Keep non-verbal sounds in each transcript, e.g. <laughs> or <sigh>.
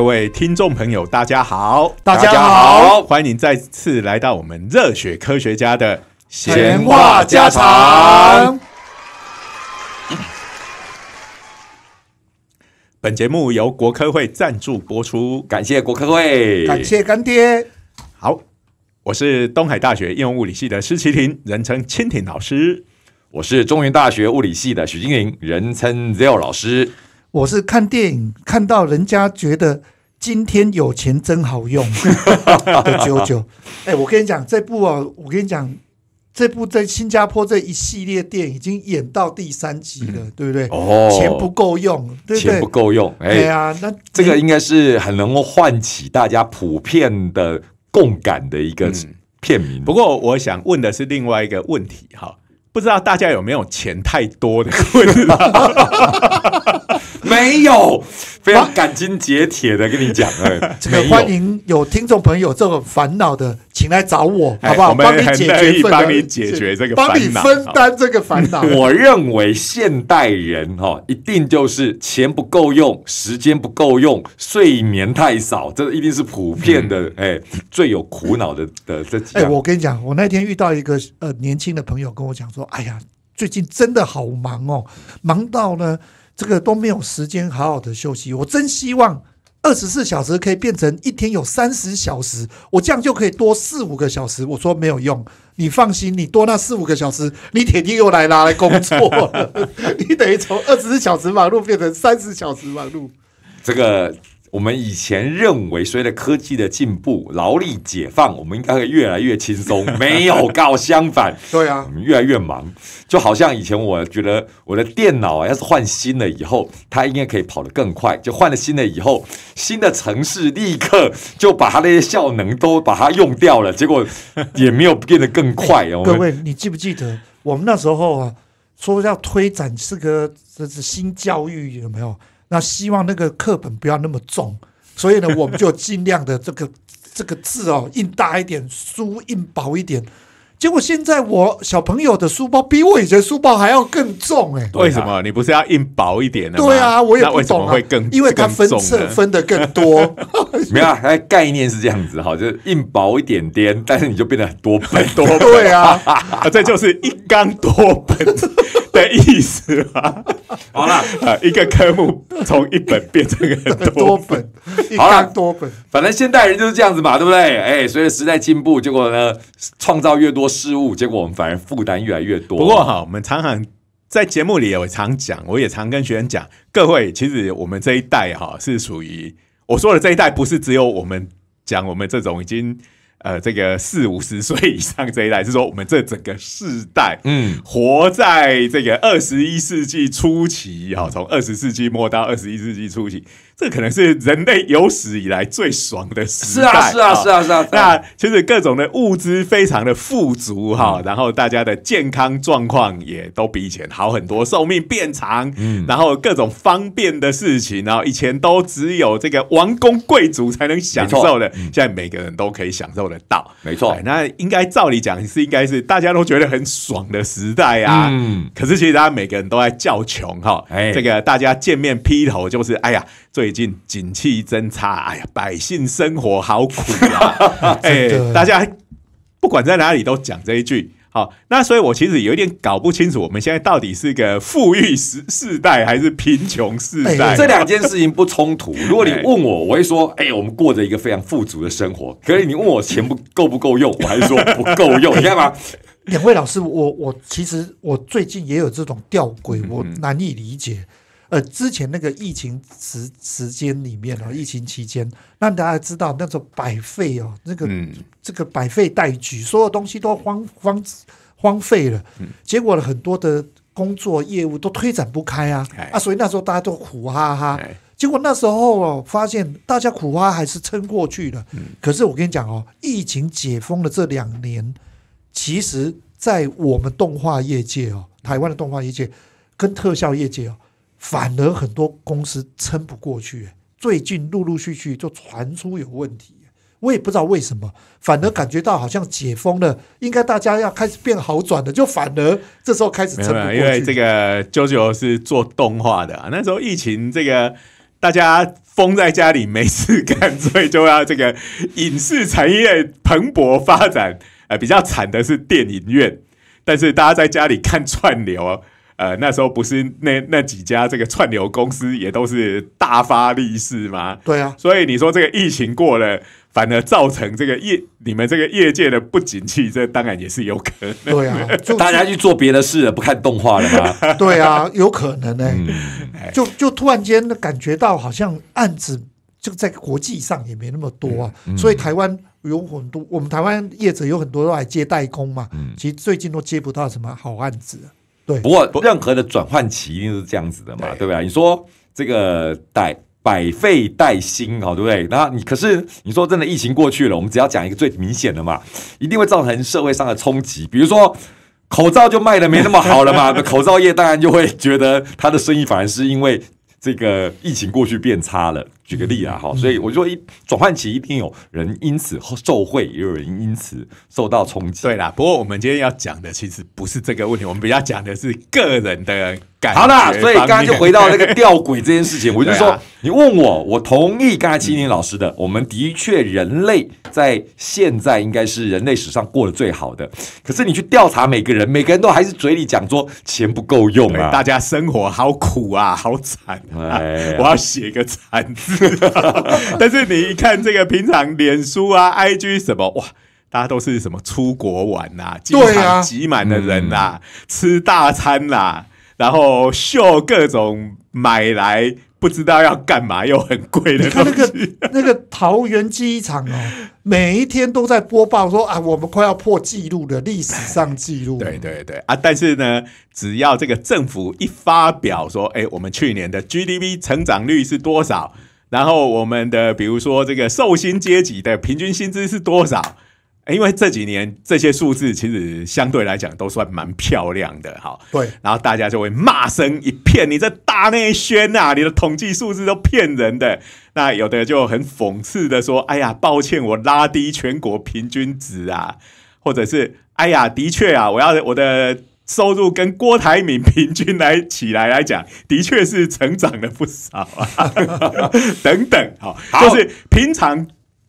各位听众朋友，大家好，大家好，欢迎再次来到我们《热血科学家》的闲话家常。本节目由国科会赞助播出，感谢国科会，感谢干爹。好，我是东海大学应用物理系的施奇婷，人称蜻蜓老师；我是中原大学物理系的许金玲，人称 Zero 老师。我是看电影看到人家觉得今天有钱真好用 <laughs> 的九九，哎，我跟你讲这部啊，我跟你讲这部在新加坡这一系列电影已经演到第三集了，对不对？哦，钱不够用，对不对？不够用，哎呀，那这个应该是很能够唤起大家普遍的共感的一个片名。不过我想问的是另外一个问题，哈，不知道大家有没有钱太多的问题？<laughs> 没有，非常斩钉截铁的跟你讲，<laughs> 这个欢迎有听众朋友这个烦恼的，请来找我，好不好？我们愿意帮你解决这个，帮你分担这个烦恼。<laughs> 我认为现代人哈，一定就是钱不够用，时间不够用，睡眠太少，这一定是普遍的，哎，最有苦恼的的这几。哎，我跟你讲，我那天遇到一个呃年轻的朋友跟我讲说，哎呀，最近真的好忙哦，忙到呢。这个都没有时间好好的休息，我真希望二十四小时可以变成一天有三十小时，我这样就可以多四五个小时。我说没有用，你放心，你多那四五个小时，你铁定又来拿来工作，<laughs> 你等于从二十四小时忙碌变成三十小时忙碌，这个。我们以前认为，随着科技的进步，劳力解放，我们应该会越来越轻松。<laughs> 没有搞，相反，对啊，我们越来越忙。就好像以前，我觉得我的电脑要是换新了以后，它应该可以跑得更快。就换了新的以后，新的城市立刻就把它那些效能都把它用掉了，结果也没有变得更快。各位，你记不记得我们那时候啊，说要推展这个这是新教育，有没有？那希望那个课本不要那么重，所以呢，我们就尽量的这个这个字哦印大一点，书印薄一点。结果现在我小朋友的书包比我以前书包还要更重哎！为什么？你不是要硬薄一点吗？对啊，我也不懂。为什么会更？因为它分册分的更多。<laughs> 没有啊，概念是这样子哈，就是硬薄一点点，但是你就变得多本 <laughs> 多本。对 <laughs> 啊，这就是一刊多本的意思啊。好了一个科目从一本变成很多本。好了，多本。反正现代人就是这样子嘛，对不对？哎，随着时代进步，结果呢，创造越多。失误，结果我们反而负担越来越多。不过哈，我们常常在节目里有常讲，我也常跟学生讲，各位，其实我们这一代哈是属于我说的这一代，不是只有我们讲我们这种已经呃这个四五十岁以上这一代，是说我们这整个世代，<laughs> 嗯，活在这个二十一世纪初期哈，从二十世纪末到二十一世纪初期。这可能是人类有史以来最爽的时代，是啊，是啊，是啊，是啊。那其实各种的物资非常的富足哈，然后大家的健康状况也都比以前好很多，寿命变长，然后各种方便的事情，然后以前都只有这个王公贵族才能享受的，现在每个人都可以享受得到。没错，那应该照理讲是应该是大家都觉得很爽的时代啊。可是其实大家每个人都在叫穷哈，这个大家见面劈头就是哎呀最。最近景气真差，哎呀，百姓生活好苦啊！<laughs> 哎，大家不管在哪里都讲这一句。好，那所以，我其实有一点搞不清楚，我们现在到底是一个富裕时世代，还是贫穷世代？这两件事情不冲突。<laughs> 如果你问我，我会说，哎，我们过着一个非常富足的生活。可是你问我钱不够不够用，我还是说不够用。你看吗？两位老师，我我其实我最近也有这种吊诡，我难以理解。呃，之前那个疫情时时间里面哦，疫情期间，那大家知道那时候百废哦，那个这个百废待举，所有东西都荒荒荒废了，结果很多的工作业务都推展不开啊啊，所以那时候大家都苦哈哈。结果那时候哦，发现大家苦哈还是撑过去了。可是我跟你讲哦，疫情解封了这两年，其实在我们动画业界哦，台湾的动画业界跟特效业界哦。反而很多公司撑不过去，最近陆陆续续就传出有问题，我也不知道为什么，反而感觉到好像解封了，应该大家要开始变好转了，就反而这时候开始。因为这个 JoJo 是做动画的，那时候疫情这个大家封在家里没事干，所以就要这个影视产业蓬勃发展。呃，比较惨的是电影院，但是大家在家里看串流啊。呃，那时候不是那那几家这个串流公司也都是大发利市吗？对啊，所以你说这个疫情过了，反而造成这个业你们这个业界的不景气，这当然也是有可能。对啊，<laughs> 就大家去做别的事了，不看动画了吗？对啊，有可能呢。就就突然间感觉到好像案子就在国际上也没那么多啊，所以台湾有很多我们台湾业者有很多都来接代工嘛。其实最近都接不到什么好案子。不过，任何的转换期一定是这样子的嘛，对不对？你说这个待百废待兴，哦，对不对？然后你可是你说，真的疫情过去了，我们只要讲一个最明显的嘛，一定会造成社会上的冲击，比如说口罩就卖的没那么好了嘛，<laughs> 口罩业当然就会觉得他的生意反而是因为这个疫情过去变差了。举个例啊，哈，所以我就说，转换期一定有人因此受贿，也有人因此受到冲击。对啦，不过我们今天要讲的其实不是这个问题，我们比较讲的是个人的感觉。好啦，所以刚刚就回到那个吊诡这件事情，我就说，你问我，我同意刚才青年老师的，我们的确人类在现在应该是人类史上过得最好的。可是你去调查每个人，每个人都还是嘴里讲说钱不够用，啊，大家生活好苦啊，好惨啊，我要写个惨字。<laughs> 但是你一看这个平常脸书啊、IG 什么哇，大家都是什么出国玩呐，对啊，挤满的人呐，吃大餐啦，然后秀各种买来不知道要干嘛又很贵的东西。那个那个桃园机场哦，每一天都在播报说啊，我们快要破纪录的历史上纪录。对对对啊，但是呢，只要这个政府一发表说，哎，我们去年的 GDP 成长率是多少？然后我们的比如说这个寿星阶级的平均薪资是多少？因为这几年这些数字其实相对来讲都算蛮漂亮的，哈。对。然后大家就会骂声一片：“你这大内宣啊，你的统计数字都骗人的。”那有的就很讽刺的说：“哎呀，抱歉，我拉低全国平均值啊。”或者是：“哎呀，的确啊，我要我的。”收入跟郭台铭平均来起来来讲，的确是成长了不少啊。<laughs> 等等，好，就是平常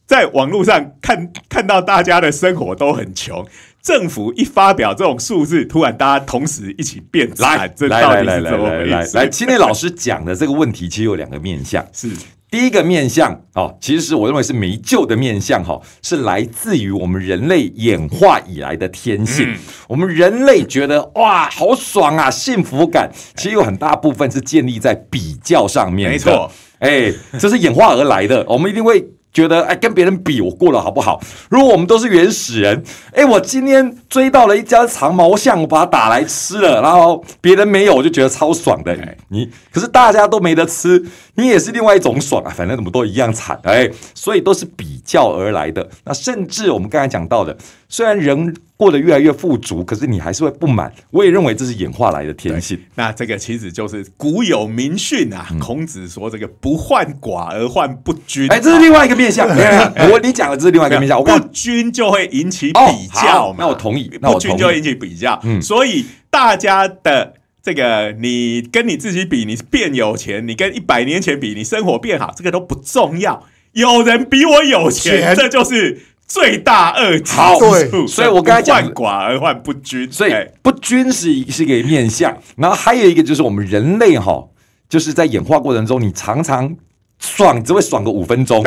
在网络上看看到大家的生活都很穷，政府一发表这种数字，突然大家同时一起变来，这来来来来来来，今天老师讲的这个问题其实有两个面向是。第一个面相哦，其实我认为是没救的面相哈，是来自于我们人类演化以来的天性。我们人类觉得哇，好爽啊，幸福感，其实有很大部分是建立在比较上面没错，哎，这是演化而来的，我们一定会。觉得哎，跟别人比，我过了好不好？如果我们都是原始人，哎，我今天追到了一家长毛象，我把它打来吃了，然后别人没有，我就觉得超爽的。你可是大家都没得吃，你也是另外一种爽啊，反正怎么都一样惨。哎，所以都是比较而来的。那甚至我们刚才讲到的。虽然人过得越来越富足，可是你还是会不满。我也认为这是演化来的天性。那这个其实就是古有名训啊，孔子说：“这个不患寡而患不均。”哎，这是另外一个面向。<laughs> 我你讲的这是另外一个面向。不均就会引起比较嘛？那我同意。不均就引起比较。嗯。所以大家的这个，你跟你自己比，你变有钱；你跟一百年前比，你生活变好，这个都不重要。有人比我有钱，这就是。罪大恶极，对，所以我刚才讲，寡而患不均，所以不均是一是一个面相。然后还有一个就是我们人类哈，就是在演化过程中，你常常爽只会爽个五分钟，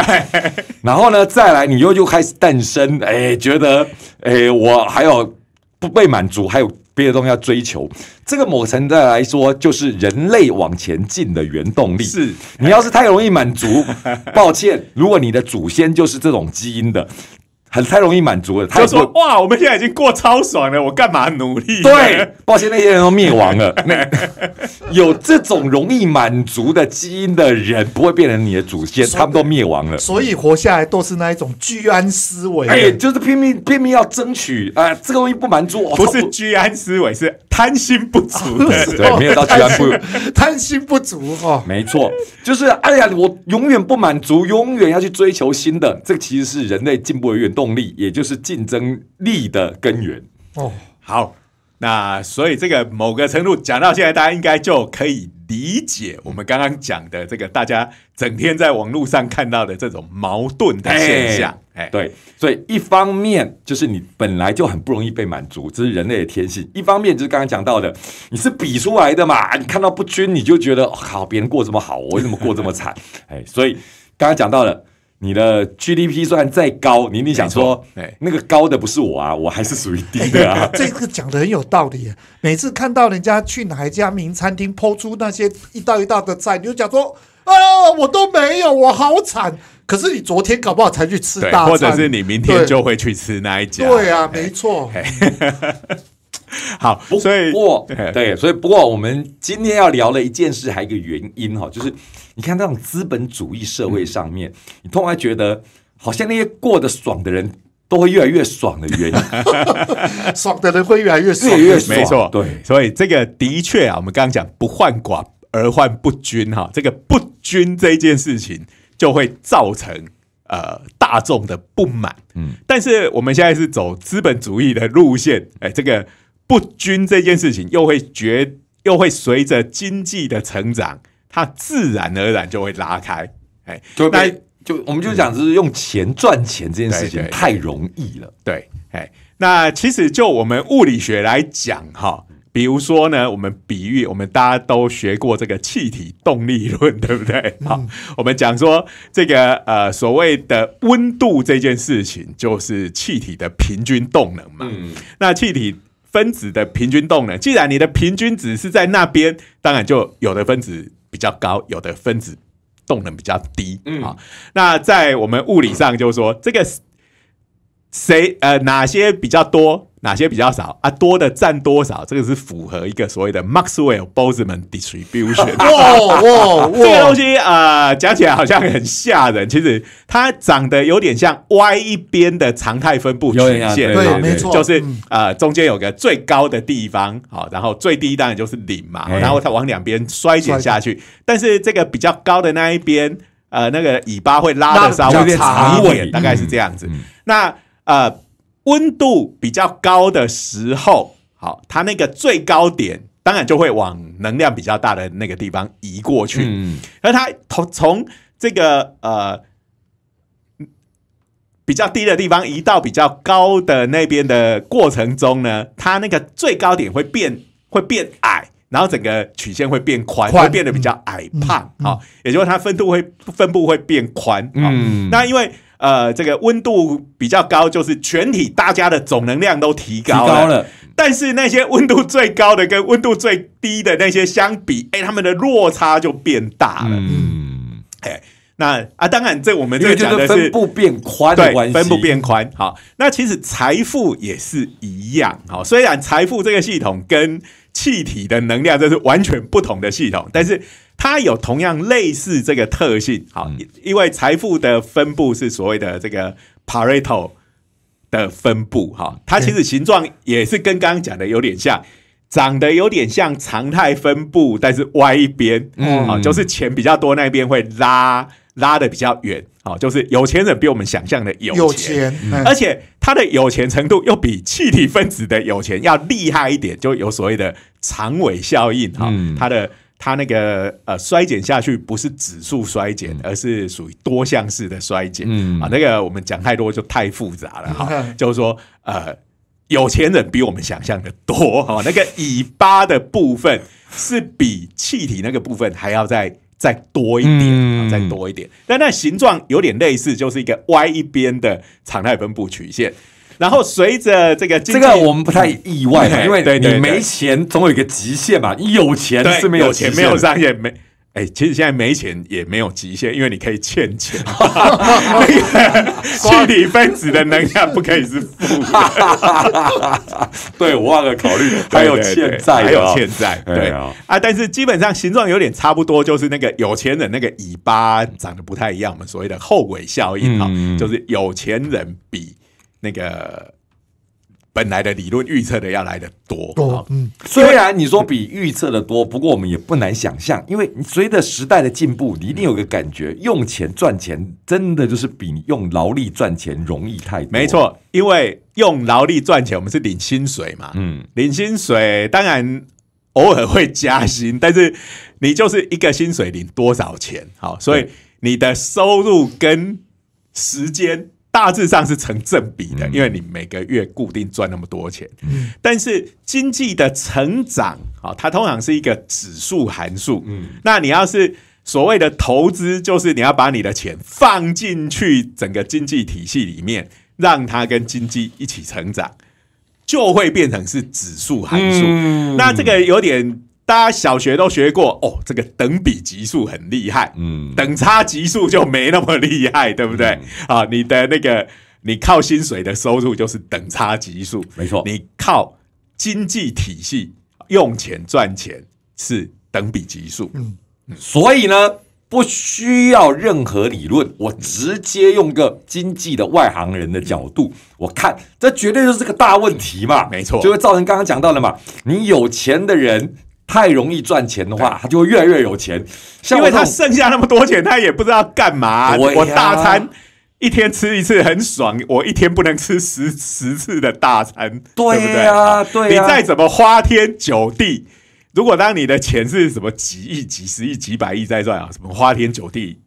然后呢再来，你又又开始诞生，哎，觉得哎我还有不被满足，还有别的东西要追求。这个某程度来说，就是人类往前进的原动力。是你要是太容易满足，抱歉，如果你的祖先就是这种基因的。很太容易满足了，就说哇，我们现在已经过超爽了，我干嘛努力？对，抱歉，那些人都灭亡了。<laughs> 有这种容易满足的基因的人，不会变成你的祖先，他们都灭亡了。所以活下来都是那一种居安思危，哎，就是拼命拼命要争取啊！这个东西不满足，不是居安思危，是。贪心不足，<laughs> <laughs> 对，没有到极端不贪心不足哈，没错，就是哎呀，我永远不满足，永远要去追求新的，这个其实是人类进步的原动力，也就是竞争力的根源。哦，好。那所以这个某个程度讲到现在，大家应该就可以理解我们刚刚讲的这个大家整天在网络上看到的这种矛盾的现象。哎，对，所以一方面就是你本来就很不容易被满足，这是人类的天性；一方面就是刚刚讲到的，你是比出来的嘛，你看到不均，你就觉得好，别人过这么好，我为什么过这么惨？哎，所以刚刚讲到了。你的 GDP 算再高，你你想说，哎，那个高的不是我啊，我还是属于低的啊。<laughs> 这个讲的很有道理，每次看到人家去哪一家名餐厅，抛出那些一道一道的菜，你就讲说，啊，我都没有，我好惨。可是你昨天搞不好才去吃大餐，或者是你明天就会去吃那一家。对啊，没错。<laughs> <laughs> 好，所以不过对，所以不过我们今天要聊的一件事，还有一个原因哈，就是你看这种资本主义社会上面，你突然觉得好像那些过得爽的人都会越来越爽的原因，<laughs> 爽的人会越来越爽，没错，对，所以这个的确啊，我们刚刚讲不患寡而患不均哈，这个不均这件事情就会造成呃大众的不满，嗯，但是我们现在是走资本主义的路线，哎，这个。不均这件事情又会觉又会随着经济的成长，它自然而然就会拉开，哎，就那就我们就讲，就是用钱赚钱这件事情太容易了，对，哎，那其实就我们物理学来讲，哈，比如说呢，我们比喻，我们大家都学过这个气体动力论，对不对？好，我们讲说这个呃所谓的温度这件事情，就是气体的平均动能嘛，那气体。分子的平均动能，既然你的平均值是在那边，当然就有的分子比较高，有的分子动能比较低。嗯啊，那在我们物理上就说，这个谁呃哪些比较多？哪些比较少啊？多的占多少？这个是符合一个所谓的 Maxwell Boltzmann distribution。<laughs> 哇哇这个东西啊，讲起来好像很吓人。其实它长得有点像歪一边的常态分布曲线，对，没错，就是呃中间有个最高的地方，好，然后最低当然就是顶嘛，然后它往两边衰减下去。但是这个比较高的那一边，呃，那个尾巴会拉的稍微长一点，大概是这样子。那呃。温度比较高的时候，好，它那个最高点当然就会往能量比较大的那个地方移过去。嗯，而它从从这个呃比较低的地方移到比较高的那边的过程中呢，它那个最高点会变会变矮，然后整个曲线会变宽，会变得比较矮胖。好，也就是它分度会分布会变宽。嗯，那因为。呃，这个温度比较高，就是全体大家的总能量都提高了。但是那些温度最高的跟温度最低的那些相比，哎，他们的落差就变大了。嗯，哎，那啊，当然，这我们这个分布变宽的关系。分布变宽，好，那其实财富也是一样。好，虽然财富这个系统跟气体的能量这是完全不同的系统，但是。它有同样类似这个特性，好，因为财富的分布是所谓的这个帕雷 o 的分布，哈，它其实形状也是跟刚刚讲的有点像，长得有点像常态分布，但是歪一边，嗯，好，就是钱比较多那边会拉拉的比较远，好，就是有钱人比我们想象的有钱，而且他的有钱程度又比气体分子的有钱要厉害一点，就有所谓的长尾效应，哈，它的。它那个呃衰减下去不是指数衰减，而是属于多项式的衰减。嗯啊，那个我们讲太多就太复杂了 <laughs> 哈。就是说呃，有钱人比我们想象的多 <laughs> 哈。那个尾巴的部分是比气体那个部分还要再再多一点，再多一点。但那形状有点类似，就是一个歪一边的常态分布曲线。然后随着这个，这个我们不太意外，因为你没钱总有一个极限嘛，你有钱是没有钱没有上限没。哎，其实现在没钱也没有极限，因为你可以欠钱。那个气体分子的能量不可以是负。对，我忘了考虑。还有欠债，还有欠债。对啊，但是基本上形状有点差不多，就是那个有钱人那个尾巴长得不太一样。我们所谓的后尾效应啊，就是有钱人比。那个本来的理论预测的要来的多，嗯，虽然你说比预测的多，不过我们也不难想象，因为随着时代的进步，你一定有个感觉，用钱赚钱真的就是比用劳力赚钱容易太多。没错，因为用劳力赚钱，我们是领薪水嘛，嗯，领薪水当然偶尔会加薪，但是你就是一个薪水领多少钱，好，所以你的收入跟时间。大致上是成正比的，因为你每个月固定赚那么多钱，但是经济的成长啊，它通常是一个指数函数。嗯，那你要是所谓的投资，就是你要把你的钱放进去整个经济体系里面，让它跟经济一起成长，就会变成是指数函数。那这个有点。大家小学都学过哦，这个等比级数很厉害，嗯，等差级数就没那么厉害，对不对？啊，你的那个你靠薪水的收入就是等差级数，没错。你靠经济体系用钱赚钱是等比级数，嗯。所以呢，不需要任何理论，我直接用个经济的外行人的角度，我看这绝对就是个大问题嘛，没错，就会造成刚刚讲到的嘛，你有钱的人。太容易赚钱的话，他就会越来越有钱。因为他剩下那么多钱，他也不知道干嘛。我大餐一天吃一次很爽，我一天不能吃十十次的大餐，对不对啊？你再怎么花天酒地，如果当你的钱是什么几亿、几十亿、几百亿在赚啊，什么花天酒地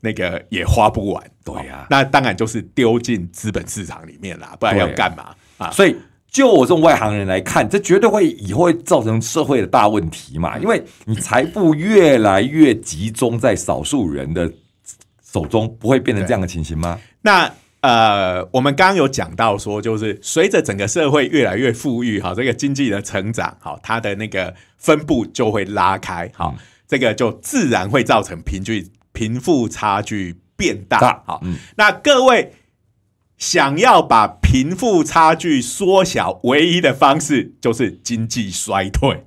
那个也花不完。对呀，那当然就是丢进资本市场里面啦，不然要干嘛啊？所以。就我这种外行人来看，这绝对会以后会造成社会的大问题嘛？因为你财富越来越集中在少数人的手中，不会变成这样的情形吗？那呃，我们刚刚有讲到说，就是随着整个社会越来越富裕，哈，这个经济的成长，好，它的那个分布就会拉开，好，这个就自然会造成贫均贫富差距变大，好，那各位。想要把贫富差距缩小，唯一的方式就是经济衰退。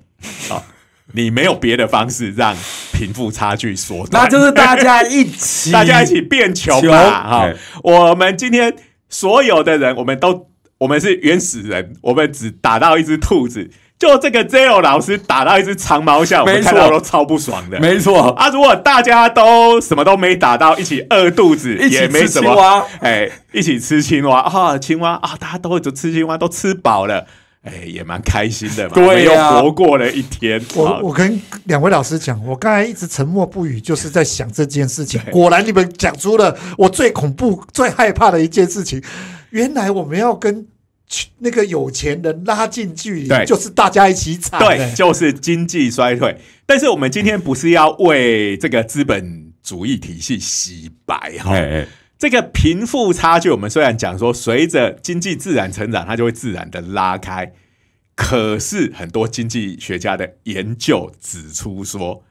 啊，<laughs> 你没有别的方式让贫富差距缩，那就是大家一起，<laughs> 大家一起变穷啊。哈，我们今天所有的人，我们都，我们是原始人，我们只打到一只兔子。就这个 Zero 老师打到一只长毛象，我错，看都超不爽的。没错啊，如果大家都什么都没打到，一起饿肚子，一起吃青蛙，哎，一起吃青蛙哈，青蛙啊，大家都一吃青蛙，都吃饱了，哎，也蛮开心的嘛。对又活过了一天。我我跟两位老师讲，我刚才一直沉默不语，就是在想这件事情。<laughs> 果然你们讲出了我最恐怖、最害怕的一件事情。原来我们要跟。去那个有钱人拉近距离，就是大家一起惨。对，就是经济衰退。但是我们今天不是要为这个资本主义体系洗白哈。这个贫富差距，我们虽然讲说随着经济自然成长，它就会自然的拉开。可是很多经济学家的研究指出说，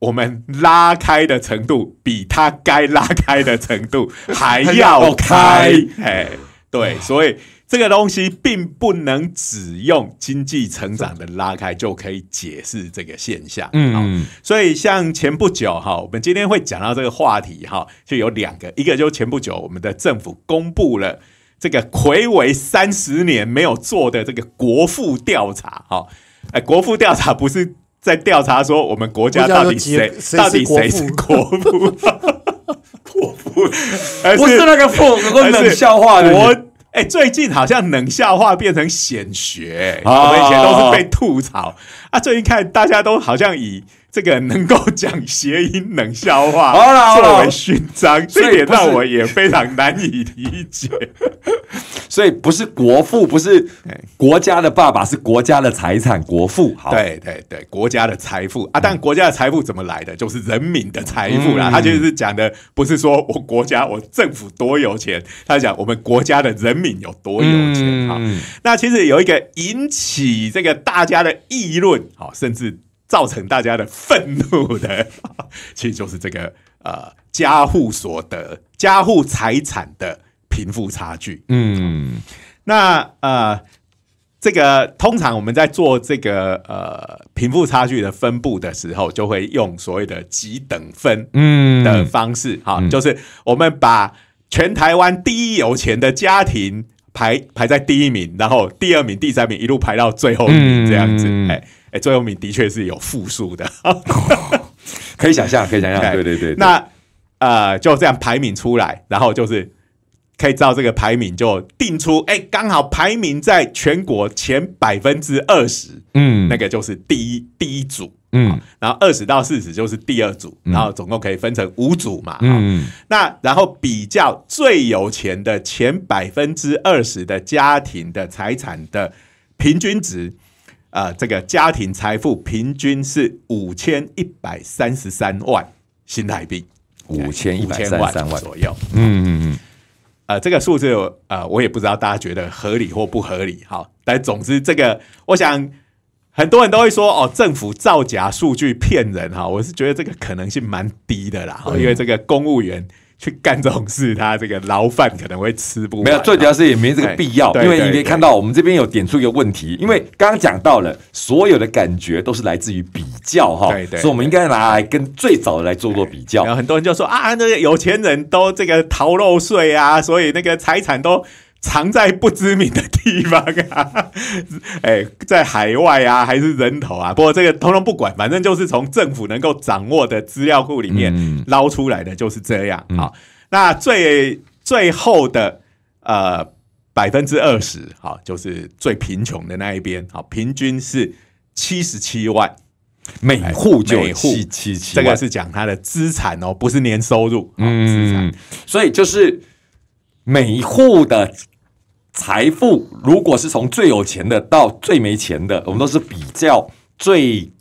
我们拉开的程度比它该拉开的程度还 <laughs> 要开。哎，对，所以。这个东西并不能只用经济成长的拉开就可以解释这个现象。嗯嗯，所以像前不久哈，我们今天会讲到这个话题哈，就有两个，一个就前不久我们的政府公布了这个魁为三十年没有做的这个国富调查哈。哎，国富调查不是在调查说我们国家到底谁到底谁是国富？国富 <laughs> <laughs> 不是那个富，那个冷笑话的。哎，最近好像冷笑话变成显学，们以前都是被吐槽啊。最近看大家都好像以。这个能够讲谐音冷笑话作为勋章，这点让我也非常难以理解。<laughs> 所以不是国父，不是国家的爸爸，是国家的财产，国富。对对对，国家的财富啊，但国家的财富怎么来的？就是人民的财富啦。他就是讲的，不是说我国家我政府多有钱，他讲我们国家的人民有多有钱啊。那其实有一个引起这个大家的议论啊，甚至。造成大家的愤怒的，<laughs> 其实就是这个呃，家户所得、家户财产的贫富差距。嗯，那呃，这个通常我们在做这个呃贫富差距的分布的时候，就会用所谓的几等分嗯的方式，哈，就是我们把全台湾第一有钱的家庭排排在第一名，然后第二名、第三名一路排到最后一名这样子，哎。座右名的确是有负数的 <laughs> <laughs> 可以想象，可以想象，对对对。那呃，就这样排名出来，然后就是可以照这个排名就定出，哎，刚好排名在全国前百分之二十，嗯，那个就是第一第一组，嗯，然后二十到四十就是第二组，然后总共可以分成五组嘛，嗯，那然后比较最有钱的前百分之二十的家庭的财产的平均值。啊，这个家庭财富平均是五千一百三十三万新台币，五千一百三十三万左右。嗯嗯嗯。呃，这个数字，呃，我也不知道大家觉得合理或不合理。好，但总之这个，我想很多人都会说，哦，政府造假数据骗人哈。我是觉得这个可能性蛮低的啦，因为这个公务员。去干这种事，他这个牢饭可能会吃不完。没有，最主要是也没这个必要，因为你可以看到我们这边有点出一个问题，因为刚刚讲到了，所有的感觉都是来自于比较哈，所以我们应该拿来跟最早的来做做比较。然后很多人就说啊，那个有钱人都这个逃漏税啊，所以那个财产都。藏在不知名的地方啊，<laughs> 哎，在海外啊，还是人头啊？不过这个通通不管，反正就是从政府能够掌握的资料库里面捞出来的，就是这样啊。那最最后的呃百分之二十，好，就是最贫穷的那一边，好，平均是七十七万每户，就七七七这个是讲他的资产哦，不是年收入。嗯，所以就是每户的。财富如果是从最有钱的到最没钱的，我们都是比较最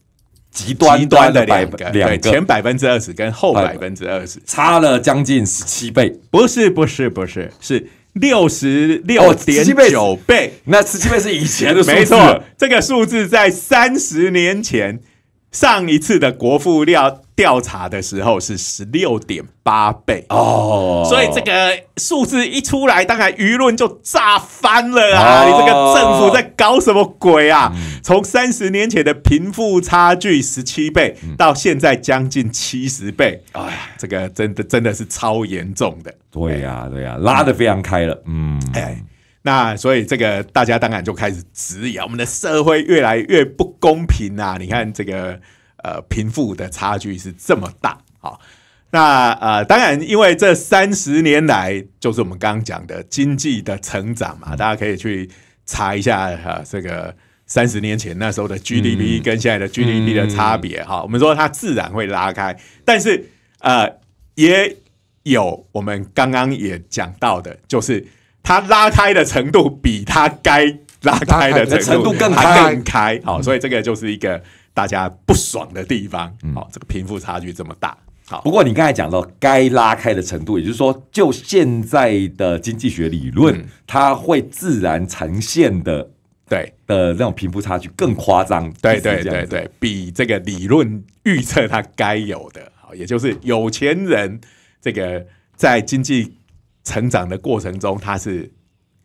极端端的两个，前百分之二十跟后百分之二十，差了将近十七倍。不是，不是，不是，是六十六点九倍。那十七倍是以前的，没错，这个数字在三十年前。上一次的国富料调查的时候是十六点八倍哦，所以这个数字一出来，当然舆论就炸翻了啊！你这个政府在搞什么鬼啊？从三十年前的贫富差距十七倍，到现在将近七十倍，哎，这个真的真的是超严重的。对呀，对呀，拉的非常开了，嗯，哎。那所以这个大家当然就开始质疑，我们的社会越来越不公平啊！你看这个呃贫富的差距是这么大啊。那呃当然，因为这三十年来就是我们刚刚讲的经济的成长嘛，大家可以去查一下哈，这个三十年前那时候的 GDP 跟现在的 GDP 的差别哈。我们说它自然会拉开，但是呃也有我们刚刚也讲到的，就是。它拉开的程度比它该拉开的程度还更开，好，所以这个就是一个大家不爽的地方。好，这个贫富差距这么大，好。不过你刚才讲到该拉开的程度，也就是说，就现在的经济学理论，它会自然呈现的，对，的那种贫富差距更夸张，对对对对，比这个理论预测它该有的，好，也就是有钱人这个在经济。成长的过程中，他是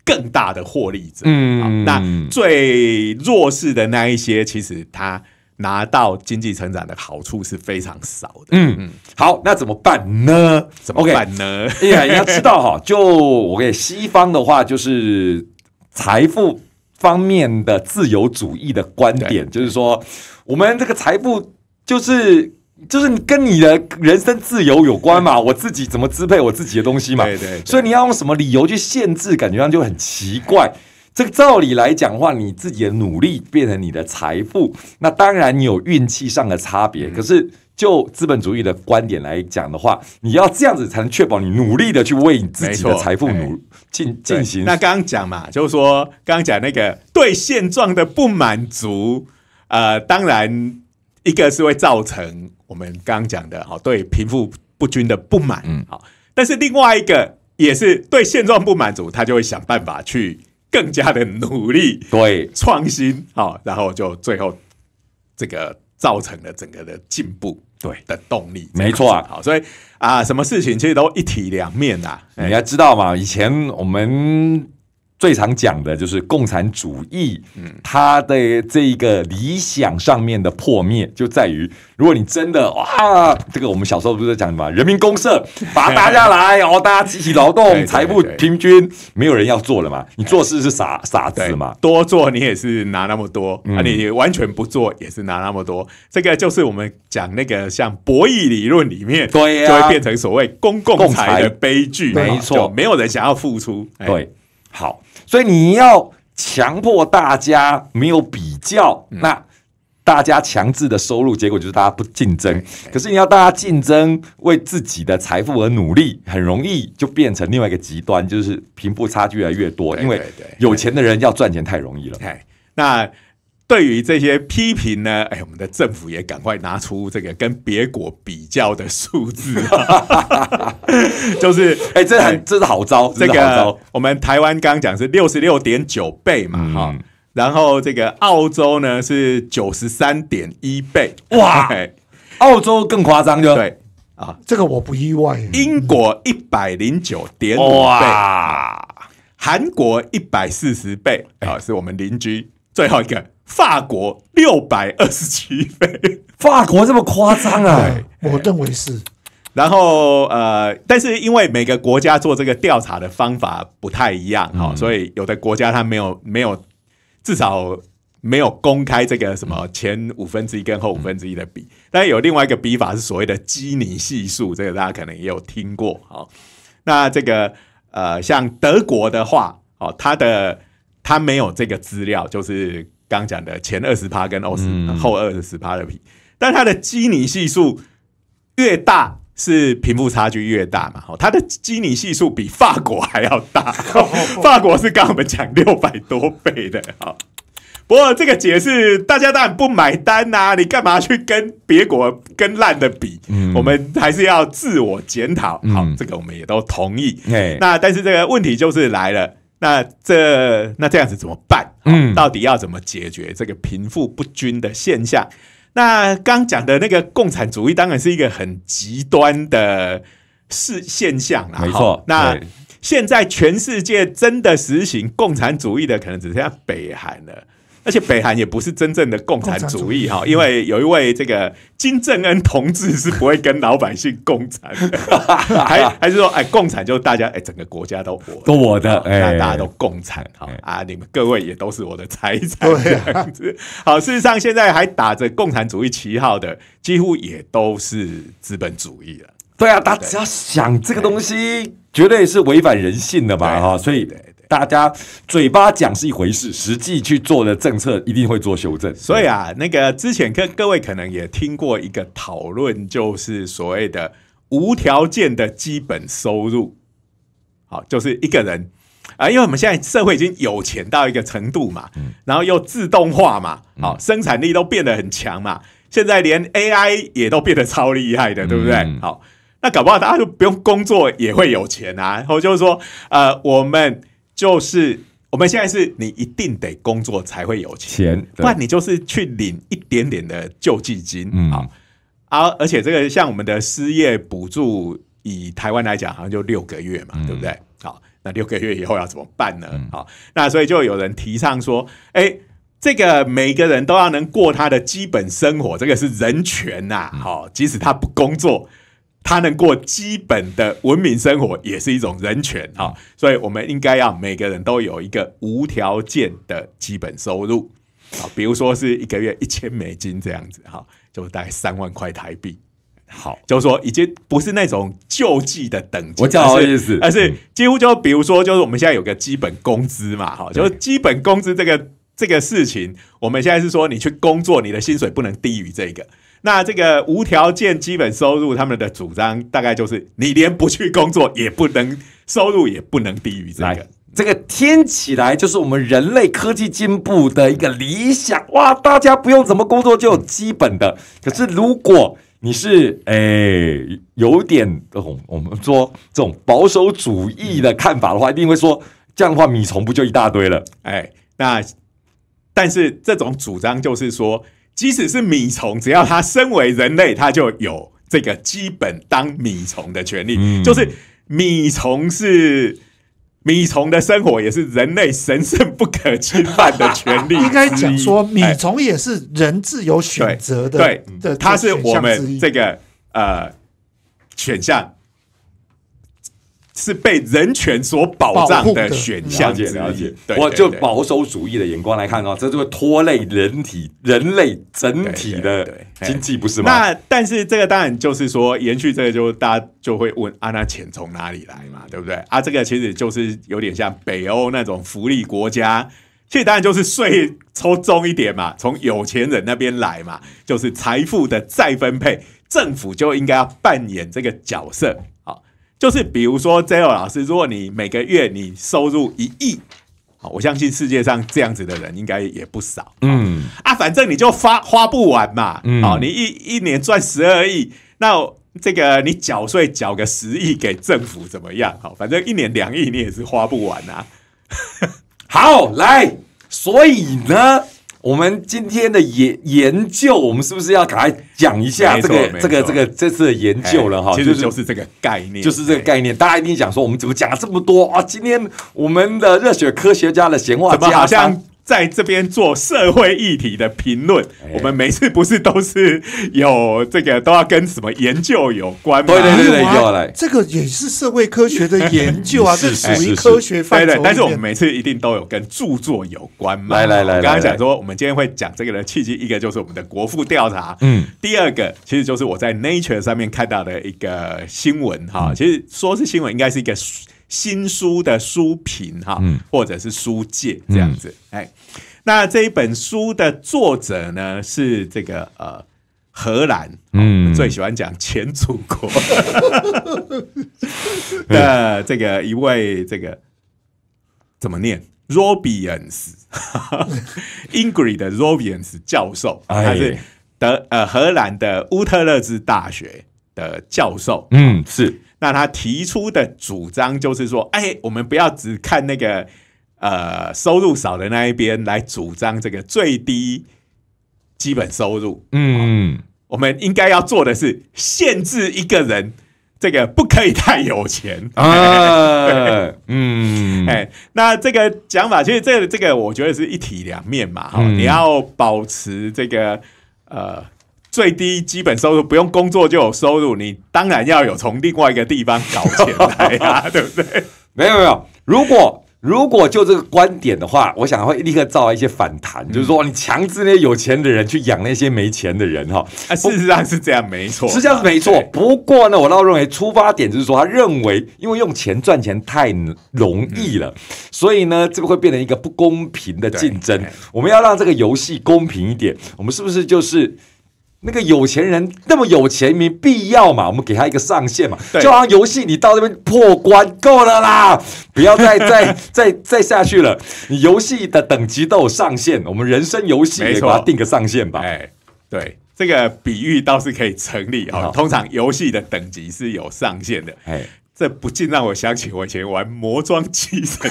更大的获利者。嗯，那最弱势的那一些，其实他拿到经济成长的好处是非常少的。嗯嗯，好，那怎么办呢？怎么办呢？<laughs> 哎呀，你要知道哈，就我给西方的话，就是财富方面的自由主义的观点，就是说，我们这个财富就是。就是你跟你的人生自由有关嘛，我自己怎么支配我自己的东西嘛，对对，所以你要用什么理由去限制，感觉上就很奇怪。这个照理来讲的话，你自己的努力变成你的财富，那当然你有运气上的差别。可是就资本主义的观点来讲的话，你要这样子才能确保你努力的去为你自己的财富努进进行。那刚刚讲嘛，就是说刚刚讲那个对现状的不满足，呃，当然。一个是会造成我们刚刚讲的，好对贫富不均的不满，嗯，但是另外一个也是对现状不满足，他就会想办法去更加的努力，对，创新，好，然后就最后这个造成了整个的进步，对的动力，没错啊，好，所以啊，什么事情其实都一体两面呐，你要知道嘛，以前我们。最常讲的就是共产主义，他的这个理想上面的破灭，就在于如果你真的哇，这个我们小时候不是讲什么人民公社，把大家来哦，大家集体劳动，财富平均，没有人要做了嘛？你做事是傻傻子嘛？多做你也是拿那么多，啊，你完全不做也是拿那么多，这个就是我们讲那个像博弈理论里面，对，就会变成所谓公共财的悲剧，没错，没有人想要付出，对。好，所以你要强迫大家没有比较，那大家强制的收入，结果就是大家不竞争。可是你要大家竞争，为自己的财富而努力，很容易就变成另外一个极端，就是贫富差距越来越多。因为有钱的人要赚钱太容易了。那。对于这些批评呢，哎，我们的政府也赶快拿出这个跟别国比较的数字，<laughs> 就是，哎，这很这是好招。这个我们台湾刚刚讲是六十六点九倍嘛，哈，然后这个澳洲呢是九十三点一倍，哇，<laughs> 澳洲更夸张，就啊，这个我不意外。英国一百零九点五倍，韩国一百四十倍，啊，是我们邻居，最后一个。法国六百二十七倍，法国这么夸张啊？我认为是。然后呃，但是因为每个国家做这个调查的方法不太一样哈，所以有的国家它没有没有，至少没有公开这个什么前五分之一跟后五分之一的比。但有另外一个比法是所谓的基尼系数，这个大家可能也有听过哈。那这个呃，像德国的话，哦，它的它没有这个资料，就是。刚讲的前二十趴跟欧斯后二十十趴的比，但它的基尼系数越大是贫富差距越大嘛？哦，它的基尼系数比法国还要大，<laughs> 法国是跟我们讲六百多倍的。不过这个解释大家当然不买单呐，你干嘛去跟别国跟烂的比？我们还是要自我检讨。好，这个我们也都同意。那但是这个问题就是来了。那这那这样子怎么办？嗯，到底要怎么解决这个贫富不均的现象？那刚讲的那个共产主义当然是一个很极端的事现象了。没错，那现在全世界真的实行共产主义的，可能只剩下北韩了。而且北韩也不是真正的共产主义哈，因为有一位这个金正恩同志是不会跟老百姓共产，还还是说哎，共产就大家哎整个国家都我的，哎大家都共产好啊，你们各位也都是我的财产这样子。好，事实上现在还打着共产主义旗号的，几乎也都是资本主义了。对啊，他只要想这个东西，绝对是违反人性的嘛哈，所以。大家嘴巴讲是一回事，实际去做的政策一定会做修正。所以啊，那个之前跟各位可能也听过一个讨论，就是所谓的无条件的基本收入。好，就是一个人啊，因为我们现在社会已经有钱到一个程度嘛，然后又自动化嘛，好，生产力都变得很强嘛，现在连 AI 也都变得超厉害的，对不对？好，那搞不好大家就不用工作也会有钱啊。然后就是说，呃，我们。就是我们现在是，你一定得工作才会有钱，不然你就是去领一点点的救济金啊。然而且这个像我们的失业补助，以台湾来讲，好像就六个月嘛，对不对？好，那六个月以后要怎么办呢？好，那所以就有人提倡说，哎，这个每个人都要能过他的基本生活，这个是人权呐。好，即使他不工作。他能过基本的文明生活也是一种人权哈，所以我们应该要每个人都有一个无条件的基本收入啊，比如说是一个月一千美金这样子哈，就大概三万块台币。好，就是说已经不是那种救济的等级，我讲的意思，而是几乎就比如说，就是我们现在有个基本工资嘛，哈，就是基本工资这个这个事情，我们现在是说你去工作，你的薪水不能低于这个。那这个无条件基本收入，他们的主张大概就是：你连不去工作也不能，收入也不能低于这个。这个听起来就是我们人类科技进步的一个理想哇！大家不用怎么工作就有基本的。可是，如果你是哎有点这种，我们说这种保守主义的看法的话，一定会说这样的话：米虫不就一大堆了？哎，那但是这种主张就是说。即使是米虫，只要它身为人类，它就有这个基本当米虫的权利。就是米虫是米虫的生活，也是人类神圣不可侵犯的权利。<laughs> 应该讲说，<laughs> 米虫也是人自由选择的。对，它是我们这个呃选项。是被人权所保障的选项之一。我就保守主义的眼光来看哦，这就会拖累人体、人类整体的经济，不是吗？那但是这个当然就是说，延续这个就大家就会问：啊，那钱从哪里来嘛？对不对？啊，这个其实就是有点像北欧那种福利国家，其实当然就是税抽重一点嘛，从有钱人那边来嘛，就是财富的再分配，政府就应该要扮演这个角色。就是比如说 j o 老师，如果你每个月你收入一亿，好，我相信世界上这样子的人应该也不少。嗯，啊，反正你就花花不完嘛。嗯，好，你一一年赚十二亿，那这个你缴税缴个十亿给政府怎么样？好，反正一年两亿你也是花不完啊。<laughs> 好，来，所以呢。我们今天的研研究，我们是不是要赶快讲一下这个这个这个这次的研究了哈？其实就是这个概念，就是这个概念。大家一定想说，我们怎么讲了这么多啊？今天我们的热血科学家的闲话，家，好像？在这边做社会议题的评论，我们每次不是都是有这个都要跟什么研究有关吗？对对对对，这个也是社会科学的研究啊，这是属于科学范畴。对对，但是我们每次一定都有跟著作有关嘛。来来来，刚刚讲说，我们今天会讲这个的契机，一个就是我们的国父调查，嗯，第二个其实就是我在 Nature 上面看到的一个新闻哈。其实说是新闻，应该是一个。新书的书评哈，或者是书介这样子，哎，那这一本书的作者呢是这个呃荷兰，嗯，最喜欢讲前祖国 <laughs> 的这个一位这个怎么念，Robians，i <laughs> n 的 Robians 教授，他是德呃荷兰的乌特勒支大学的教授，嗯是。那他提出的主张就是说，哎，我们不要只看那个呃收入少的那一边来主张这个最低基本收入。嗯，我们应该要做的是限制一个人这个不可以太有钱。啊，<laughs> 嗯，哎，那这个讲法其实这这个我觉得是一体两面嘛，哈，你要保持这个呃。最低基本收入不用工作就有收入，你当然要有从另外一个地方搞钱来呀，对不对？没有没有，如果如果就这个观点的话，我想会立刻造一些反弹，就是说你强制那些有钱的人去养那些没钱的人哈。啊，事实上是这样，没错，是这上是没错。不过呢，我倒认为出发点就是说，他认为因为用钱赚钱太容易了，所以呢，这个会变成一个不公平的竞争。我们要让这个游戏公平一点，我们是不是就是？那个有钱人那么有钱，没必要嘛？我们给他一个上限嘛？对，就像游戏，你到这边破关够了啦，<laughs> 不要再再再再下去了。你游戏的等级都有上限，我们人生游戏也给他定个上限吧。哎，对，这个比喻倒是可以成立啊。通常游戏的等级是有上限的。哎。这不禁让我想起我以前玩魔装机神，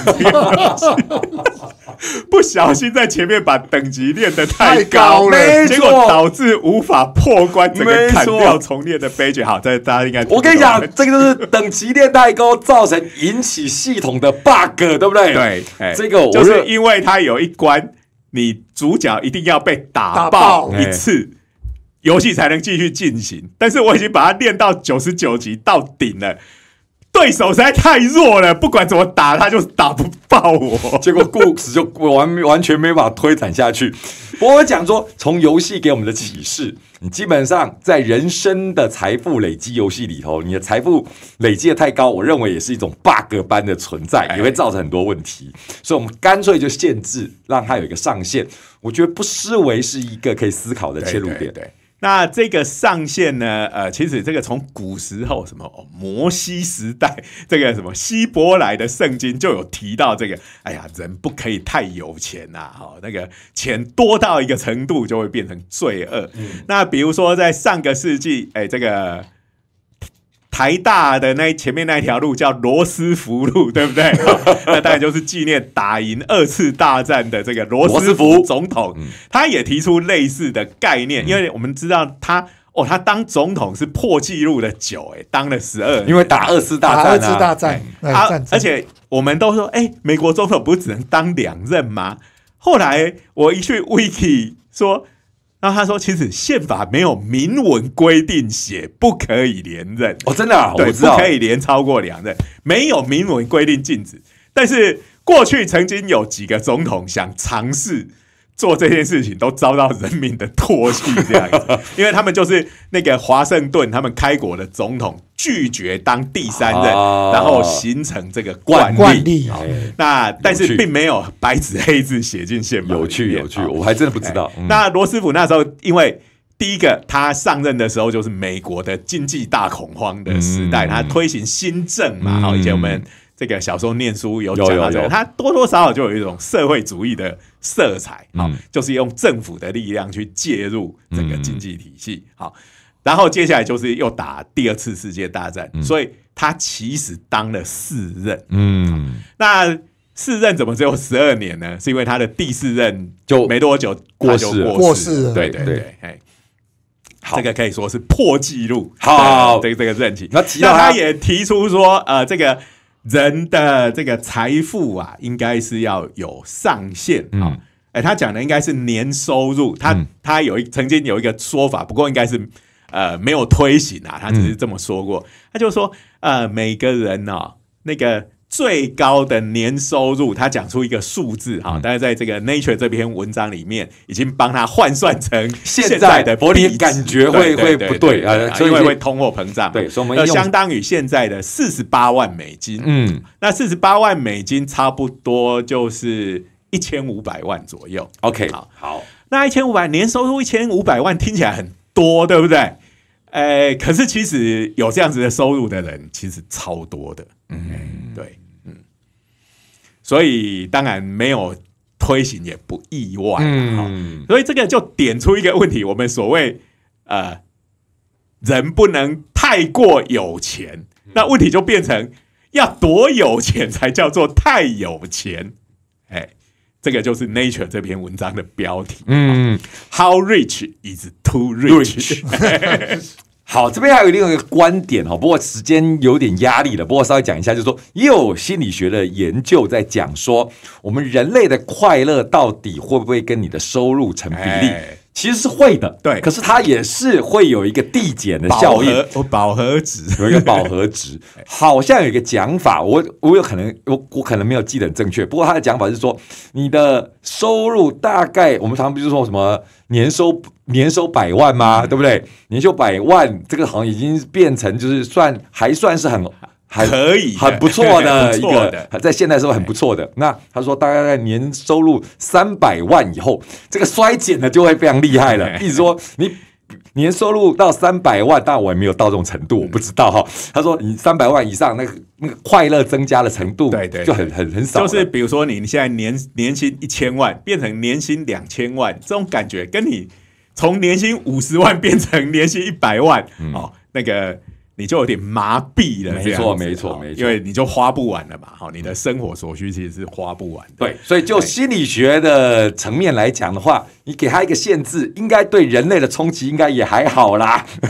不小心在前面把等级练的太高了，结果导致无法破关，整个砍掉重练的悲剧。好，大家应该我跟你讲，这个就是等级练太高造成引起系统的 bug，对不对？对，这个就是因为它有一关，你主角一定要被打爆一次，游戏才能继续进行。但是我已经把它练到九十九级到顶了。对手实在太弱了，不管怎么打，他就打不爆我。结果故事就完完全没办法推展下去。我讲说，从游戏给我们的启示，你基本上在人生的财富累积游戏里头，你的财富累积的太高，我认为也是一种 bug 般的存在，也会造成很多问题。所以，我们干脆就限制，让它有一个上限。我觉得不失为是一个可以思考的切入点。那这个上限呢？呃，其实这个从古时候什么摩西时代，这个什么希伯来的圣经就有提到这个。哎呀，人不可以太有钱呐！哈，那个钱多到一个程度就会变成罪恶。那比如说在上个世纪，哎，这个。台大的那前面那条路叫罗斯福路，对不对？<laughs> 那当然就是纪念打赢二次大战的这个罗斯福总统。他也提出类似的概念，因为我们知道他哦，他当总统是破纪录的久，哎，当了十二，因为打二次大战啊。二次大战，他而且我们都说，哎，美国总统不是只能当两任吗？后来我一去 Wiki 说。然后他说：“其实宪法没有明文规定写不可以连任哦，真的，知道可以连超过两任，没有明文规定禁止。但是过去曾经有几个总统想尝试。”做这件事情都遭到人民的唾弃，这样子，<laughs> 因为他们就是那个华盛顿，他们开国的总统拒绝当第三任，然后形成这个惯例。那但是并没有白纸黑字写进宪法。有趣，有趣，我还真的不知道。那罗斯福那时候，因为第一个他上任的时候就是美国的经济大恐慌的时代，他推行新政嘛，好，以前我们。这个小时候念书有讲到这个，他多多少少就有一种社会主义的色彩，好，就是用政府的力量去介入整个经济体系，好，然后接下来就是又打第二次世界大战，所以他其实当了四任，嗯，那四任怎么只有十二年呢？是因为他的第四任就没多久过世，过世，对对对，哎，这个可以说是破纪录，好，这这个任期，那那他也提出说，呃，这个。人的这个财富啊，应该是要有上限啊。哎，他讲的应该是年收入。他他有一曾经有一个说法，不过应该是呃没有推行啊。他只是这么说过，他就说呃每个人呢那个。最高的年收入，他讲出一个数字哈，但是在这个 Nature 这篇文章里面，已经帮他换算成现在的，我感觉会会不对啊，因为会通货膨胀。对，所以我们相当于现在的四十八万美金。嗯，那四十八万美金差不多就是一千五百万左右。OK，好，好，那一千五百年收入一千五百万，听起来很多，对不对？哎，可是其实有这样子的收入的人，其实超多的。嗯，对，嗯，所以当然没有推行也不意外。嗯，所以这个就点出一个问题：我们所谓呃，人不能太过有钱，那问题就变成要多有钱才叫做太有钱？哎。这个就是《Nature》这篇文章的标题。嗯，How rich is too rich？<laughs> 好，这边还有另外一个观点哈，不过时间有点压力了。不过稍微讲一下，就是说也有心理学的研究在讲说，我们人类的快乐到底会不会跟你的收入成比例？其实是会的，对，可是它也是会有一个递减的效应，益，饱和值有一个饱和值，<laughs> 好像有一个讲法，我我有可能我我可能没有记得很正确，不过他的讲法是说，你的收入大概，我们常不是说什么年收年收百万吗？对不对？年收百万这个好像已经变成就是算还算是很。还可以，很不错的 <laughs> 一个，在现代时很不错的。那他说，大概在年收入三百万以后，这个衰减呢就会非常厉害了。意 <laughs> 思说，你年收入到三百万，但我也没有到这种程度，我不知道哈。他说，你三百万以上，那个那个快乐增加的程度，对对，就很很很少。就是比如说，你现在年年薪一千万，变成年薪两千万，这种感觉跟你从年薪五十万变成年薪一百万，哦，那个。你就有点麻痹了，没错，没错，没错，因为你就花不完了嘛，好，你的生活所需其实是花不完的。对，所以就心理学的层面来讲的话，你给他一个限制，应该对人类的冲击应该也还好啦。<laughs>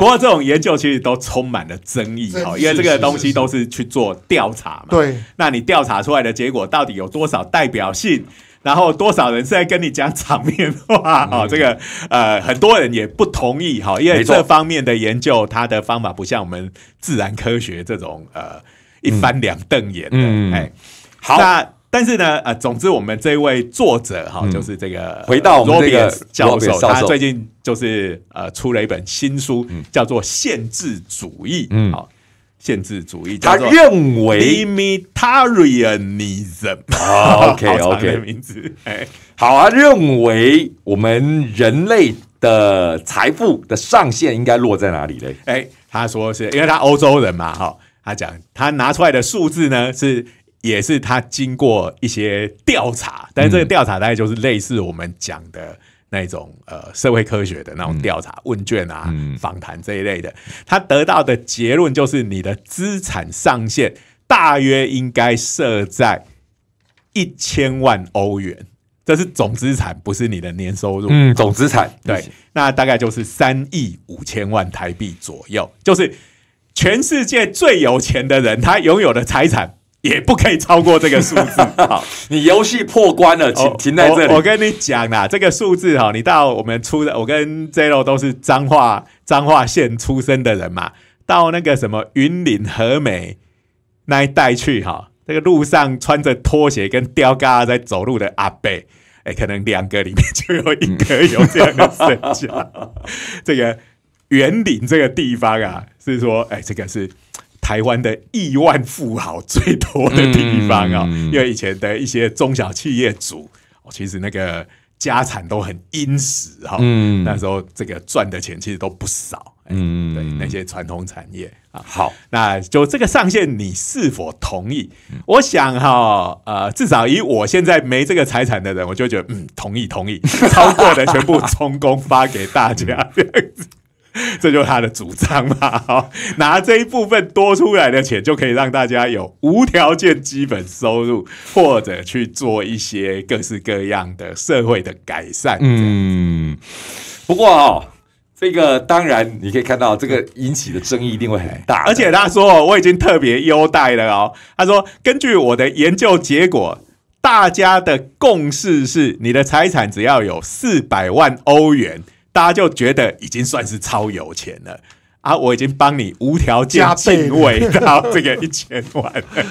不过这种研究其实都充满了争议，哈，因为这个东西都是去做调查嘛。对，那你调查出来的结果到底有多少代表性？然后多少人是在跟你讲场面话啊？这个呃，很多人也不同意哈，因为这方面的研究，它的方法不像我们自然科学这种呃一翻两瞪眼的。哎，好，那但是呢，呃，总之我们这位作者哈，就是这个回到我们这个教授，他最近就是呃出了一本新书，叫做《限制主义》。嗯，好。限制主义，他认为 o k a y o k OK，<laughs> 名字，诶，好啊，认为我们人类的财富的上限应该落在哪里嘞？哎，他说是因为他欧洲人嘛，哈，他讲他拿出来的数字呢是也是他经过一些调查，但是这个调查大概就是类似我们讲的。那种呃，社会科学的那种调查问卷啊、访谈这一类的，他得到的结论就是，你的资产上限大约应该设在一千万欧元，这是总资产，不是你的年收入。嗯，总资产对，那大概就是三亿五千万台币左右，就是全世界最有钱的人他拥有的财产。也不可以超过这个数字。<laughs> 好，你游戏破关了，停停在这里。我跟你讲啦，这个数字哈，你到我们出的，我跟 Zero 都是彰化彰化县出身的人嘛，到那个什么云林和美那一带去哈，这个路上穿着拖鞋跟吊嘎在走路的阿伯，哎，可能两个里面就有一个有这样的形象。<laughs> 这个云林这个地方啊，是说，哎，这个是。台湾的亿万富豪最多的地方啊，因为以前的一些中小企业主，哦，其实那个家产都很殷实哈。嗯，那时候这个赚的钱其实都不少。嗯嗯，对那些传统产业啊，好，那就这个上限你是否同意？我想哈，呃，至少以我现在没这个财产的人，我就觉得嗯，同意同意，超过的全部充公发给大家这样子。这就是他的主张嘛，拿这一部分多出来的钱，就可以让大家有无条件基本收入，或者去做一些各式各样的社会的改善。嗯，不过哦，这个当然你可以看到，这个引起的争议一定会很大。而且他说，我已经特别优待了哦。他说，根据我的研究结果，大家的共识是，你的财产只要有四百万欧元。大家就觉得已经算是超有钱了啊！我已经帮你无条件定位到这个一千万了。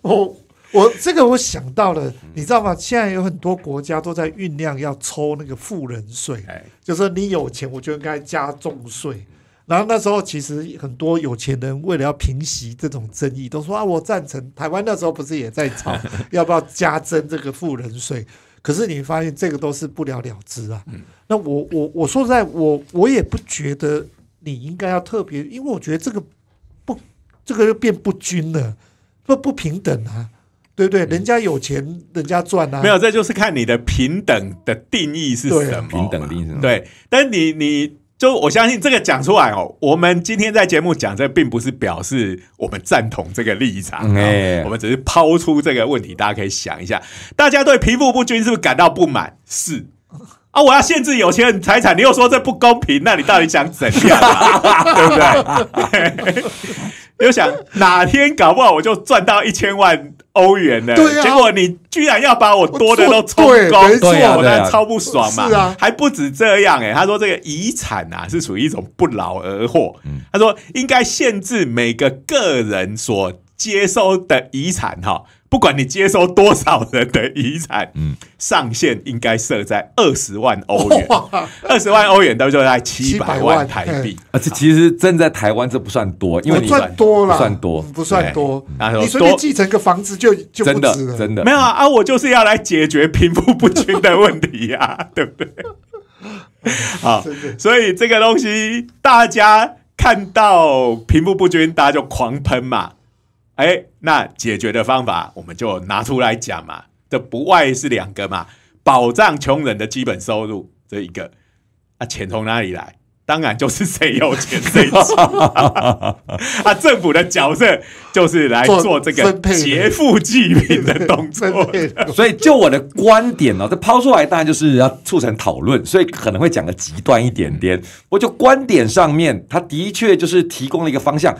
<laughs> 我我这个我想到了，你知道吗？现在有很多国家都在酝酿要抽那个富人税，就说你有钱，我就应该加重税。然后那时候，其实很多有钱人为了要平息这种争议，都说啊，我赞成。台湾那时候不是也在吵，<laughs> 要不要加征这个富人税？可是你发现这个都是不了了之啊，那我我我说实在，我我也不觉得你应该要特别，因为我觉得这个不，这个就变不均了，不不平等啊，对不对？人家有钱，人家赚啊，没有，这就是看你的平等的定义是什么，平等定义什么？对，但你你。就我相信这个讲出来哦，我们今天在节目讲这，并不是表示我们赞同这个立场，我们只是抛出这个问题，大家可以想一下，大家对贫富不均是不是感到不满？是啊，我要限制有钱人财产，你又说这不公平，那你到底想怎样？<laughs> 对不对？又 <laughs> 想哪天搞不好我就赚到一千万？欧元的，结果你居然要把我多的都抽光，对，我错，那超不爽嘛！还不止这样，哎，他说这个遗产啊是属于一种不劳而获，嗯，他说应该限制每个个人所接收的遗产，哈。不管你接收多少人的遗产，嗯，上限应该设在二十万欧元，二十万欧元等就在七百万台币。而且其实真在台湾这不算多，因为你算多了，不算多，不算多。你随便继承个房子就就真的真的没有啊！啊，我就是要来解决贫富不均的问题呀，<laughs> 对不对？<laughs> 好，所以这个东西大家看到贫富不均，大家就狂喷嘛。哎，那解决的方法我们就拿出来讲嘛。这不外是两个嘛：保障穷人的基本收入，这一个。啊，钱从哪里来？当然就是谁有钱谁出。<laughs> 啊，政府的角色就是来做这个劫富济贫的动作。所以，就我的观点哦，这抛出来当然就是要促成讨论，所以可能会讲的极端一点点。我就观点上面，他的确就是提供了一个方向。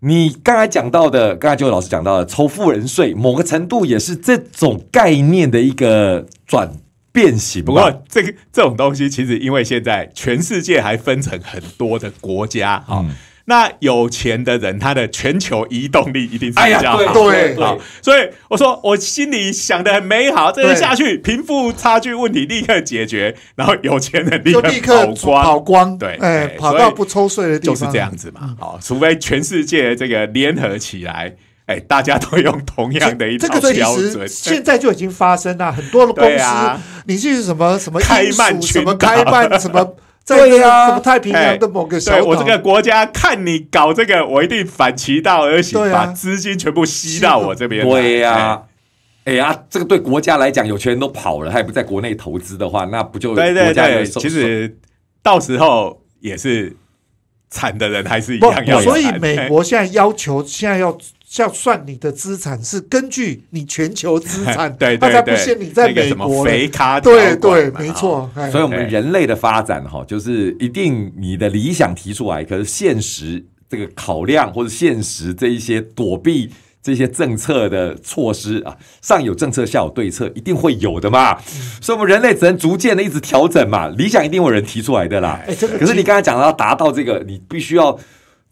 你刚才讲到的，刚才就有老师讲到的，抽富人税，某个程度也是这种概念的一个转变型。不过，这个这种东西，其实因为现在全世界还分成很多的国家，哈。那有钱的人，他的全球移动力一定是比较好，所以我说我心里想的很美好，这样下去，贫富差距问题立刻解决，然后有钱人立刻跑光，跑光，对，哎，跑到不抽税的地方，就是这样子嘛。好，除非全世界这个联合起来，哎，大家都用同样的一套标准。这个现在就已经发生了，很多的公司，你是什么什么开曼群什么开曼什么。对呀，太平洋的某个小岛。对，我这个国家看你搞这个，我一定反其道而行，把资金全部吸到我这边。对呀，哎呀，这个对国家来讲，有钱人都跑了，他也不在国内投资的话，那不就对对对？其实到时候也是惨的人还是一样要。所以美国现在要求现在要。要算你的资产是根据你全球资产，对 <laughs> 对对，不限你在美国。肥卡对对，没错。所以，我们人类的发展哈，就是一定你的理想提出来，可是现实这个考量或者现实这一些躲避这些政策的措施啊，上有政策，下有对策，一定会有的嘛。所以，我们人类只能逐渐的一直调整嘛。理想一定有人提出来的啦。可是你刚才讲到达到这个，你必须要。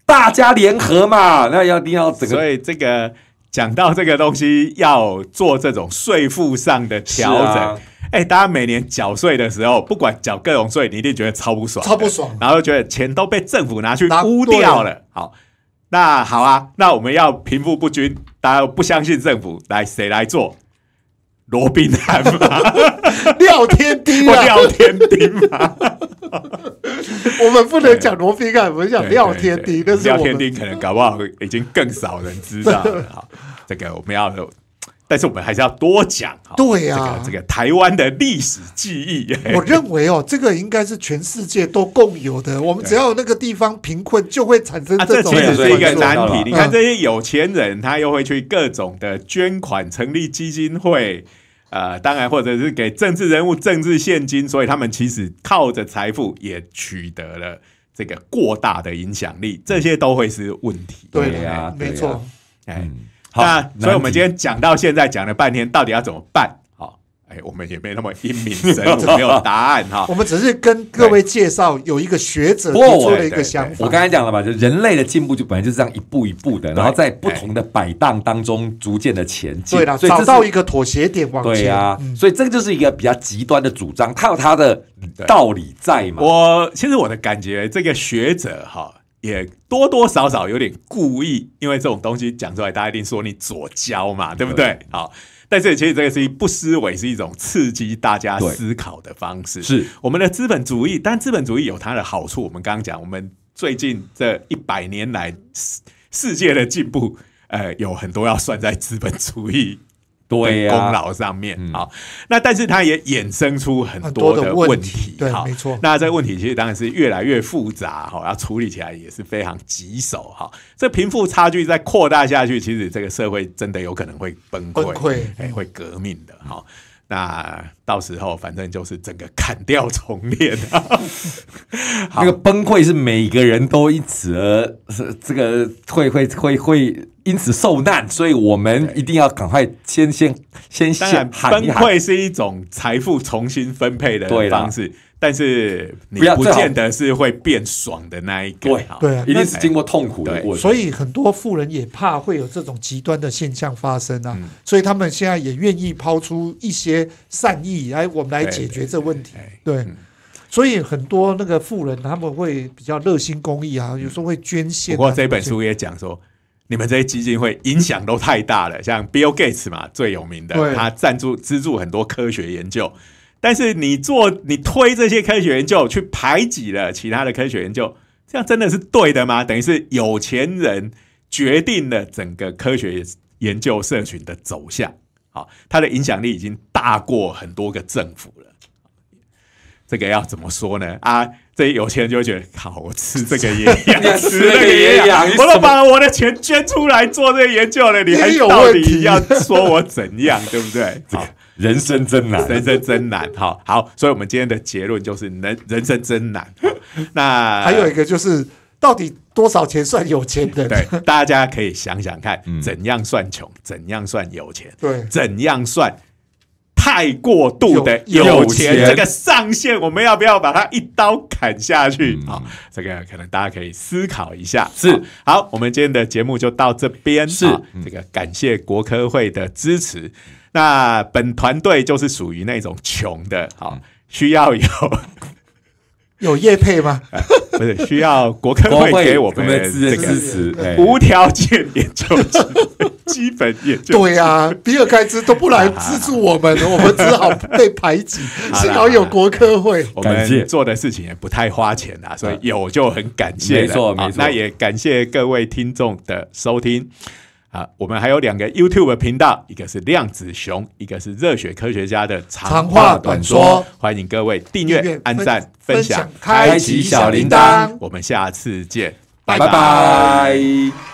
大家联合嘛，那要一定要整个。所以这个讲到这个东西，要做这种税负上的调整。哎，大家每年缴税的时候，不管缴各种税，你一定觉得超不爽，超不爽，然后觉得钱都被政府拿去污掉了。好，那好啊，那我们要贫富不均，大家不相信政府，来谁来做？罗宾汉吗？<laughs> 廖天丁啊，廖天丁啊，我们不能讲罗宾汉，我们讲廖天丁，那是廖天丁，可能搞不好已经更少人知道。好，这个我们要。但是我们还是要多讲哈，这个这个台湾的历史记忆。<laughs> 我认为哦，这个应该是全世界都共有的。我们只要那个地方贫困，就会产生这种。这其实是一个难题。你看这些有钱人，他又会去各种的捐款，成立基金会，呃，当然或者是给政治人物政治现金，所以他们其实靠着财富也取得了这个过大的影响力，这些都会是问题。对呀，没错，哎。那所以，我们今天讲到现在，讲了半天，到底要怎么办？好，哎，我们也没那么英明神武，<laughs> 没有答案哈。我们只是跟各位介绍有一个学者提出了一个想法。我刚才讲了吧，就人类的进步就本来就是这样一步一步的，然后在不同的摆荡当中逐渐的前进。对了，所以找到一个妥协点往前。对啊，所以这个就是一个比较极端的主张，它有它的道理在嘛。我其实我的感觉，这个学者哈。也多多少少有点故意，因为这种东西讲出来，大家一定说你左交嘛，对不对？好，但是其实这个事情不思维是一种刺激大家思考的方式。是我们的资本主义，但资本主义有它的好处。我们刚刚讲，我们最近这一百年来世世界的进步，呃，有很多要算在资本主义。对，功劳上面好，那但是它也衍生出很多的问题，好，那这个问题其实当然是越来越复杂哈，要处理起来也是非常棘手哈。这贫富差距再扩大下去，其实这个社会真的有可能会崩溃，哎，会革命的，好。那到时候反正就是整个砍掉重练啊，<laughs> 那个崩溃是每个人都因此而这个会会会会因此受难，所以我们一定要赶快先先先先喊喊。崩溃是一种财富重新分配的方式。但是，你不见得是会变爽的那一个，对，一定是经过痛苦的过程。所以，很多富人也怕会有这种极端的现象发生啊，所以他们现在也愿意抛出一些善意，来，我们来解决这问题。对，所以很多那个富人他们会比较热心公益啊，有时候会捐献。不过这本书也讲说，你们这些基金会影响都太大了，像 Bill Gates 嘛，最有名的，他赞助资助很多科学研究。但是你做你推这些科学研究，去排挤了其他的科学研究，这样真的是对的吗？等于是有钱人决定了整个科学研究社群的走向，好，它的影响力已经大过很多个政府了。这个要怎么说呢？啊，这有钱人就觉得，靠，我吃这个也养，吃那个也养，<laughs> 我都把我的钱捐出来做这个研究了，你还有底要说我怎样，对不对？<laughs> 好。人生真难，人生真难，哈好，所以我们今天的结论就是人人生真难。那 <laughs> 还有一个就是，到底多少钱算有钱的？对，<laughs> 大家可以想想看，怎样算穷，怎样算有钱，对，怎样算？太过度的有钱，这个上限我们要不要把它一刀砍下去？好，这个可能大家可以思考一下。是好，我们今天的节目就到这边。是这个，感谢国科会的支持。那本团队就是属于那种穷的，好需要有 <laughs> 有业配吗？<laughs> 不是，需要国科会给我们的支持，无条件研究，基本研究。对啊，比尔盖茨都不来资助我们 <laughs> 我们只好被排挤。幸好有国科会，我们做的事情也不太花钱啊，所以有就很感谢。没错，没错，那也感谢各位听众的收听。啊，我们还有两个 YouTube 频道，一个是量子熊，一个是热血科学家的长话短说。欢迎各位订阅、按赞、分享、开启小铃铛。我们下次见，拜拜。